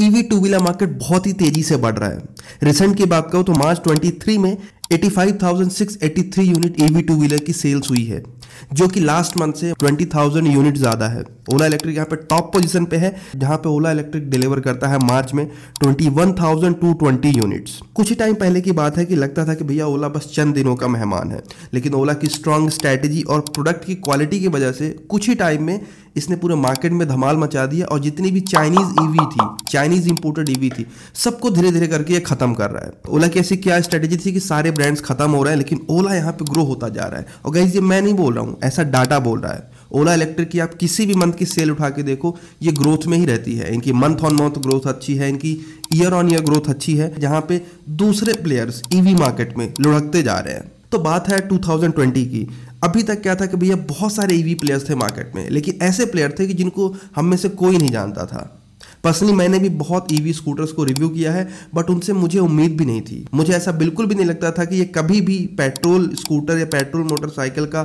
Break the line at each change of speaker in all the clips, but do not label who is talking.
EV two wheeler market बहुत ही तेजी से बढ़ रहा है रिसेंट की बात करो तो मार्च 23 में 85,683 यूनिट ईवी टू व्हीलर की सेल्स हुई है जो कि लास्ट मंथ से 20,000 यूनिट ज़्यादा है ओला इलेक्ट्रिक यहाँ पे टॉप पोजीशन पे है जहां पे ओला इलेक्ट्रिक डिलीवर करता है मार्च में 21,220 यूनिट्स कुछ ही टाइम पहले की बात है कि लगता था कि भैया ओला बस चंद दिनों का मेहमान है लेकिन ओला की स्ट्रांग स्ट्रेटेजी और प्रोडक्ट की क्वालिटी की वजह से कुछ ही टाइम में इसने पूरे मार्केट में धमाल मचा दिया और जितनी भी चाइनीज ईवी e थी चाइनीज इंपोर्टेड ईवी थी सबको धीरे धीरे करके ये खत्म कर रहा है ओला की ऐसी क्या स्ट्रेटेजी थी कि सारे ब्रांड्स खत्म हो रहे हैं लेकिन ओला यहाँ पे ग्रो होता जा रहा है और गई ये मैं नहीं बोल बोल रहा हूँ ऐसा डाटा बोल रहा है ओला इलेक्ट्रिक की आप किसी भी मंथ की सेल उठा के देखो ये ग्रोथ में ही रहती है इनकी मंथ ऑन मंथ ग्रोथ अच्छी है इनकी ईयर ऑन ईयर ग्रोथ अच्छी है जहाँ पे दूसरे प्लेयर्स ईवी e मार्केट में लुढ़कते जा रहे हैं तो बात है 2020 की अभी तक क्या था कि भैया बहुत सारे ईवी e प्लेयर्स थे मार्केट में लेकिन ऐसे प्लेयर थे कि जिनको हम में से कोई नहीं जानता था पर्सनली मैंने भी बहुत ईवी e स्कूटर्स को रिव्यू किया है बट उनसे मुझे उम्मीद भी नहीं थी मुझे ऐसा बिल्कुल भी नहीं लगता था कि ये कभी भी पेट्रोल स्कूटर या पेट्रोल मोटरसाइकिल का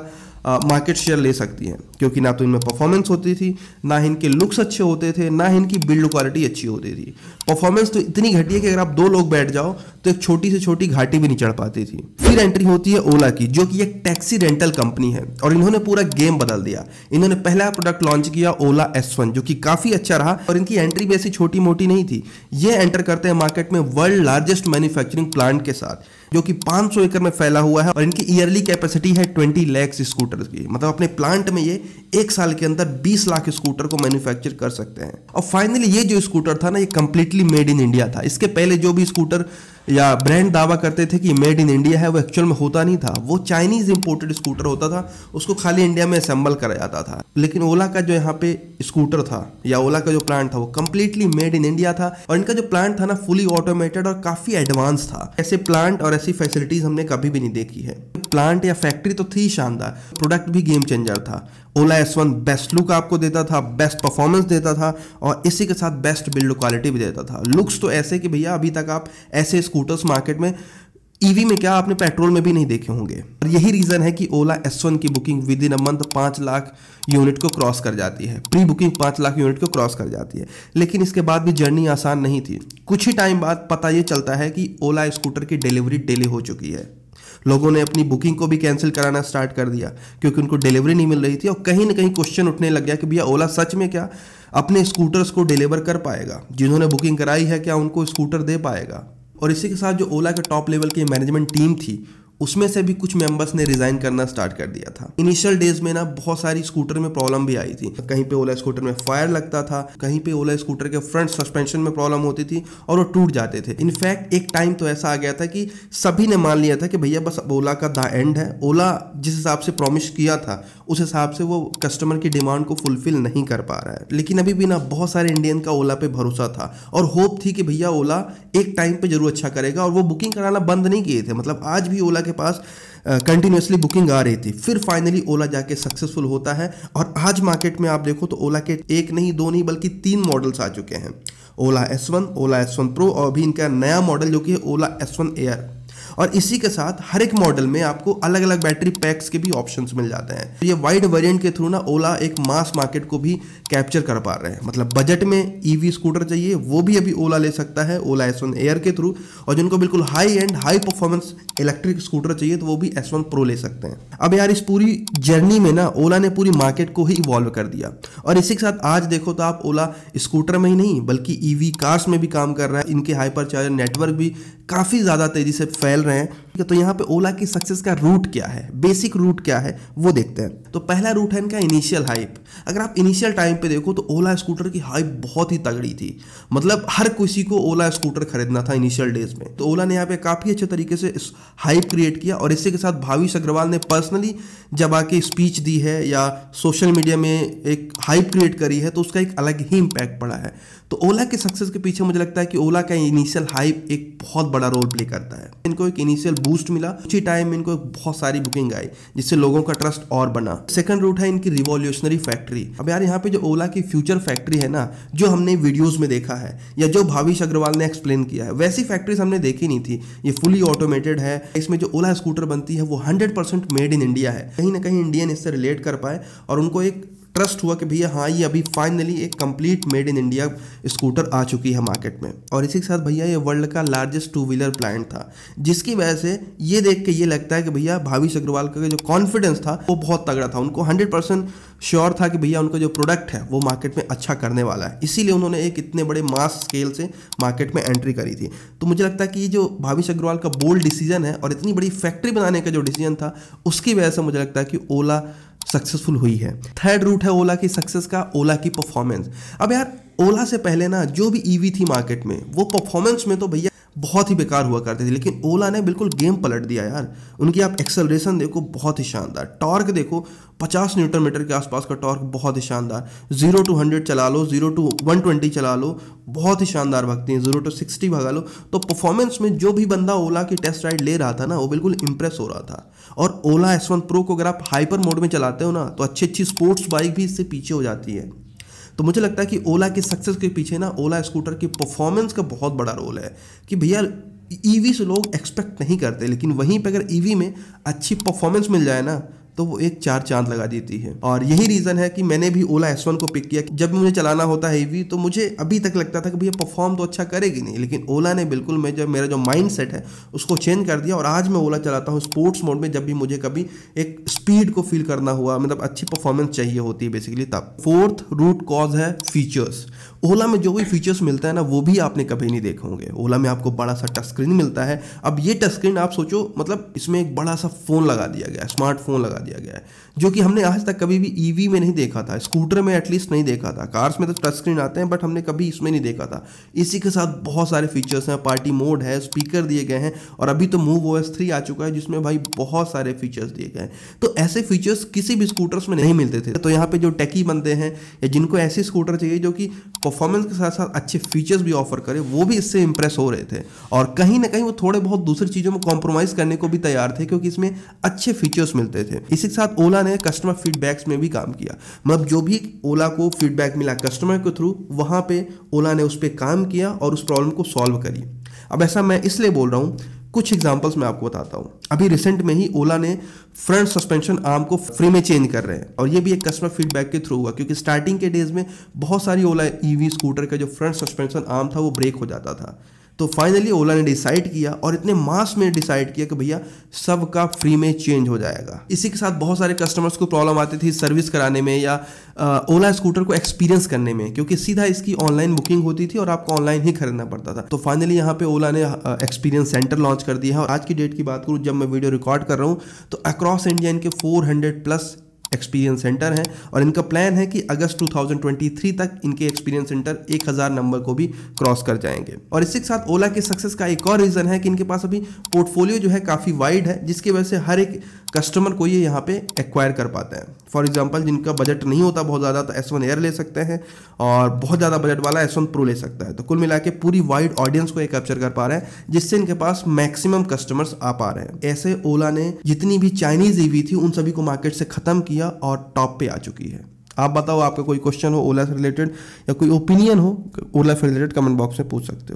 मार्केट शेयर ले सकती हैं क्योंकि ना तो इनमें परफॉर्मेंस होती थी ना इनके लुक्स अच्छे होते थे ना इनकी बिल्ड क्वालिटी अच्छी होती थी परफॉर्मेंस तो इतनी घटी है कि अगर आप दो लोग बैठ जाओ तो एक छोटी से छोटी घाटी भी नहीं चढ़ पाती थी फिर एंट्री होती है ओला की जो कि एक टैक्सी रेंटल कंपनी है और इन्होंने पूरा गेम बदल दिया इन्होंने पहला प्रोडक्ट लॉन्च किया ओला एस जो कि काफ़ी अच्छा रहा और इनकी एंट्री भी ऐसी छोटी मोटी नहीं थी ये एंटर करते हैं मार्केट में वर्ल्ड लार्जेस्ट मैन्युफैक्चरिंग प्लांट के साथ जो कि 500 एकड़ में फैला हुआ है और इनकी ईयरली कैपेसिटी है 20 लैक्स स्कूटर की मतलब अपने प्लांट में ये एक साल के अंदर 20 लाख स्कूटर को मैन्युफैक्चर कर सकते हैं और फाइनली ये जो स्कूटर था ना ये कंप्लीटली मेड इन इंडिया था इसके पहले जो भी स्कूटर या ब्रांड दावा करते थे कि मेड इन इंडिया है वो एक्चुअल में होता नहीं था वो चाइनीज़ इंपोर्टेड स्कूटर होता था उसको खाली इंडिया में असेंबल करा जाता था लेकिन ओला का जो यहाँ पे स्कूटर था या ओला का जो प्लांट था वो कम्प्लीटली मेड इन इंडिया था और इनका जो प्लांट था ना फुली ऑटोमेटेड और काफ़ी एडवांस था ऐसे प्लांट और ऐसी फैसिलिटीज़ हमने कभी भी नहीं देखी है प्लांट या फैक्ट्री तो थी शानदार प्रोडक्ट भी गेम चेंजर था Ola S one best look आपको देता था बेस्ट परफॉर्मेंस देता था और इसी के साथ बेस्ट बिल्ड क्वालिटी भी देता था लुक्स तो ऐसे कि भैया अभी तक आप ऐसे स्कूटर स्कूटर्स मार्केट में ईवी e में क्या आपने पेट्रोल में भी नहीं देखे होंगे और यही रीज़न है कि ओला एस वन की booking within a month पांच लाख यूनिट को क्रॉस कर जाती है प्री बुकिंग पांच लाख यूनिट को क्रॉस कर जाती है लेकिन इसके बाद भी जर्नी आसान नहीं थी कुछ ही टाइम बाद पता यह चलता है कि ओला स्कूटर की डिलीवरी डिले हो चुकी है लोगों ने अपनी बुकिंग को भी कैंसिल कराना स्टार्ट कर दिया क्योंकि उनको डिलीवरी नहीं मिल रही थी और कहीं ना कहीं क्वेश्चन उठने लग गया कि भैया ओला सच में क्या अपने स्कूटर्स को डिलीवर कर पाएगा जिन्होंने बुकिंग कराई है क्या उनको स्कूटर दे पाएगा और इसी के साथ जो ओला के टॉप लेवल की मैनेजमेंट टीम थी उसमें से भी कुछ मेंबर्स ने रिजाइन करना स्टार्ट कर दिया था इनिशियल डेज में ना बहुत सारी स्कूटर में प्रॉब्लम भी आई थी कहीं पे ओला स्कूटर में फायर लगता था कहीं पे ओला स्कूटर के फ्रंट सस्पेंशन में प्रॉब्लम होती थी और वो टूट जाते थे इनफैक्ट एक टाइम तो ऐसा आ गया था कि सभी ने मान लिया था कि भैया बस ओला का द एंड है ओला जिस हिसाब से प्रॉमिस किया था उस हिसाब से वो कस्टमर की डिमांड को फुलफिल नहीं कर पा रहा है लेकिन अभी भी ना बहुत सारे इंडियन का ओला पे भरोसा था और होप थी कि भैया ओला एक टाइम पे जरूर अच्छा करेगा और वो बुकिंग कराना बंद नहीं किए थे मतलब आज भी ओला के पास कंटिन्यूसली बुकिंग आ रही थी फिर फाइनली ओला जाके सक्सेसफुल होता है और आज मार्केट में आप देखो तो ओला के एक नहीं दो नहीं बल्कि तीन मॉडल्स आ चुके हैं Ola S one Ola S one pro और अभी इनका नया मॉडल जो कि है ओला एस वन एयर और इसी के साथ हर एक मॉडल में आपको अलग अलग बैटरी पैक्स के भी ऑप्शन मिल जाते हैं तो ये वाइड वेरियंट के थ्रू ना ओला एक मास मार्केट को भी कैप्चर कर पा रहे हैं मतलब बजट में ईवी e स्कूटर चाहिए वो भी अभी ओला ले सकता है ओला एस वन एयर के थ्रू और जिनको बिल्कुल high end high performance electric scooter चाहिए तो वो भी एस वन प्रो ले सकते हैं अब यार इस पूरी जर्नी में ना ओला ने पूरी मार्केट को ही इवॉल्व कर दिया और इसी के साथ आज देखो तो आप ओला स्कूटर में ही नहीं बल्कि ईवी e कार्स में भी काम कर रहा है इनके हाइपर चार्जर नेटवर्क भी काफ़ी ज़्यादा तेज़ी से फैल में ठीक है तो यहाँ पे ओला की सक्सेस का रूट क्या है बेसिक रूट क्या है वो देखते हैं तो पहला रूट है इनका इनिशियल हाइप अगर आप इनिशियल टाइम पे देखो तो ओला स्कूटर की हाइप बहुत ही तगड़ी थी मतलब हर किसी को ओला स्कूटर खरीदना था इनिशियल डेज में तो ओला ने यहाँ पे काफ़ी अच्छे तरीके से हाइप क्रिएट किया और इसी के साथ भाविश अग्रवाल ने पर्सनली जब आके स्पीच दी है या सोशल मीडिया में एक हाइप क्रिएट करी है तो उसका एक अलग ही इम्पैक्ट पड़ा है तो ओला के सक्सेस के पीछे मुझे लगता है कि ओला का इनिशियल हाइप एक बहुत बड़ा रोल प्ले करता है इनको एक इनिशियल बूस्ट मिला कुछ ही टाइम इनको बहुत सारी बुकिंग आई जिससे लोगों का ट्रस्ट और बना सेकंड रूट है इनकी रिवोल्यूशनरी फैक्ट्री अब यार यहाँ पे जो ओला की फ्यूचर फैक्ट्री है ना जो हमने वीडियोज में देखा है या जो भाविश अग्रवाल ने एक्सप्लेन किया है वैसी फैक्ट्रीज हमने देखी नहीं थी ये फुली ऑटोमेटेड है इसमें जो ओला स्कूटर बनती है वो हंड्रेड मेड इन इंडिया है कहीं ना कहीं इंडियन इससे रिलेट कर पाए और उनको एक ट्रस्ट हुआ कि भैया हाँ ये अभी फाइनली एक complete made in India scooter आ चुकी है मार्केट में और इसी के साथ भैया ये वर्ल्ड का लार्जेस्ट टू व्हीलर प्लांट था जिसकी वजह से ये देख के ये लगता है कि भैया भाविश अग्रवाल का जो कॉन्फिडेंस था वो बहुत तगड़ा था उनको हंड्रेड परसेंट श्योर था कि भैया उनका जो प्रोडक्ट है वो मार्केट में अच्छा करने वाला है इसीलिए उन्होंने एक इतने बड़े मास स्केल से मार्केट में एंट्री करी थी तो मुझे लगता है कि जो भाविश अग्रवाल का बोल्ड डिसीजन है और इतनी बड़ी फैक्ट्री बनाने का जो डिसीजन था उसकी वजह से मुझे लगता है कि ओला सक्सेसफुल हुई है थर्ड रूट है ओला की सक्सेस का ओला की परफॉर्मेंस अब यार ओला से पहले ना जो भी ईवी e थी मार्केट में वो परफॉर्मेंस में तो भैया बहुत ही बेकार हुआ करते थे लेकिन ओला ने बिल्कुल गेम पलट दिया यार उनकी आप एक्सेलरेशन देखो बहुत ही शानदार टॉर्क देखो 50 न्यूटन मीटर के आसपास का टॉर्क बहुत ही शानदार जीरो टू हंड्रेड चला लो जीरो टू वन ट्वेंटी चला लो बहुत ही शानदार भगती हैं जीरो टू सिक्सटी भगा लो तो परफॉर्मेंस में जो भी बंदा ओला की टेस्ट राइड ले रहा था ना वो बिल्कुल इंप्रेस हो रहा था और ओला एस वन प्रो को अगर आप हाइपर मोड में चलाते हो ना तो अच्छी अच्छी स्पोर्ट्स बाइक भी इससे पीछे हो जाती है तो मुझे लगता है कि ओला के सक्सेस के पीछे ना ओला स्कूटर की परफॉर्मेंस का बहुत बड़ा रोल है कि भैया ईवी e से लोग एक्सपेक्ट नहीं करते लेकिन वहीं पर अगर ईवी e में अच्छी परफॉर्मेंस मिल जाए ना तो वो एक चार चांद लगा देती है और यही रीजन है कि मैंने भी ओला एस को पिक किया जब मुझे चलाना होता है वी तो मुझे अभी तक लगता था कि भैया परफॉर्म तो अच्छा करेगी नहीं लेकिन ओला ने बिल्कुल मैं जब मेरा जो माइंड सेट है उसको चेंज कर दिया और आज मैं ओला चलाता हूँ स्पोर्ट्स मोड में जब भी मुझे कभी एक स्पीड को फील करना हुआ मतलब अच्छी परफॉर्मेंस चाहिए होती है बेसिकली तब फोर्थ रूट कॉज है फीचर्स ओला में जो भी फीचर्स मिलता है ना वो भी आपने कभी नहीं देखे होंगे ओला में आपको बड़ा सा टच स्क्रीन मिलता है अब ये टच स्क्रीन आप सोचो मतलब इसमें एक बड़ा सा फ़ोन लगा दिया गया स्मार्टफोन लगा दिया गया है जो कि हमने आज तक कभी भी ईवी e में नहीं देखा था स्कूटर में एटलीस्ट नहीं देखा था कार्स में तो टच स्क्रीन आते हैं बट हमने कभी इसमें नहीं देखा था इसी के साथ बहुत सारे फीचर्स हैं पार्टी मोड है स्पीकर दिए गए हैं और अभी तो मूव ओ थ्री आ चुका है जिसमें भाई बहुत सारे फीचर्स दिए गए हैं तो ऐसे फीचर्स किसी भी स्कूटर्स में नहीं मिलते थे तो यहाँ पर जो टैकी बनते हैं या जिनको ऐसे स्कूटर चाहिए जो कि परफॉर्मेंस के साथ साथ अच्छे फीचर्स भी ऑफर करे वो भी इससे इंप्रेस हो रहे थे और कहीं ना कहीं वो थोड़े बहुत दूसरी चीज़ों में कॉम्प्रोमाइज़ करने को भी तैयार थे क्योंकि इसमें अच्छे फीचर्स मिलते थे इसी के साथ ओला ने कस्टमर फीडबैक्स में भी काम किया मतलब जो भी ओला को फीडबैक मिला कस्टमर के थ्रू वहाँ पे ओला ने उस पर काम किया और उस प्रॉब्लम को सॉल्व करी अब ऐसा मैं इसलिए बोल रहा हूँ कुछ एग्जाम्पल्स मैं आपको बताता हूँ अभी रिसेंट में ही ओला ने फ्रंट सस्पेंशन आर्म को फ्री में चेंज कर रहे हैं और ये भी एक कस्टमर फीडबैक के थ्रू हुआ क्योंकि स्टार्टिंग के डेज में बहुत सारी ओला ईवी e स्कूटर का जो फ्रंट सस्पेंशन आर्म था वो ब्रेक हो जाता था तो फाइनली ओला ने डिसाइड किया और इतने मास में डिसाइड किया कि भैया सबका फ्री में चेंज हो जाएगा इसी के साथ बहुत सारे कस्टमर्स को प्रॉब्लम आती थी सर्विस कराने में या ओला स्कूटर को एक्सपीरियंस करने में क्योंकि सीधा इसकी ऑनलाइन बुकिंग होती थी और आपको ऑनलाइन ही खरीदना पड़ता था तो फाइनली यहाँ पे ओला ने एक्सपीरियंस सेंटर लॉन्च कर दिया है और आज की डेट की बात करूँ जब मैं वीडियो रिकॉर्ड कर रहा हूँ तो अक्रॉस इंडिया इनके फोर प्लस एक्सपीरियंस सेंटर हैं और इनका प्लान है कि अगस्त 2023 तक इनके एक्सपीरियंस सेंटर 1000 नंबर को भी क्रॉस कर जाएंगे और इसी के साथ ओला के सक्सेस का एक और रीज़न है कि इनके पास अभी पोर्टफोलियो जो है काफ़ी वाइड है जिसकी वजह से हर एक कस्टमर को ये यहाँ पे एक्वायर कर पाते हैं फॉर एग्जाम्पल जिनका बजट नहीं होता बहुत ज़्यादा तो एस वन एयर ले सकते हैं और बहुत ज़्यादा बजट वाला एस वन प्रो ले सकता है तो कुल मिला के पूरी वाइड ऑडियंस को ये कैप्चर कर पा रहे हैं जिससे इनके पास मैक्सिमम कस्टमर्स आ पा रहे हैं ऐसे ओला ने जितनी भी चाइनीज ईवी थी उन सभी को मार्केट से ख़त्म किया और टॉप पे आ चुकी है आप बताओ आपका कोई क्वेश्चन हो ओला से रिलेटेड या कोई ओपिनियन हो ओला से रिलेटेड कमेंट बॉक्स में पूछ सकते हो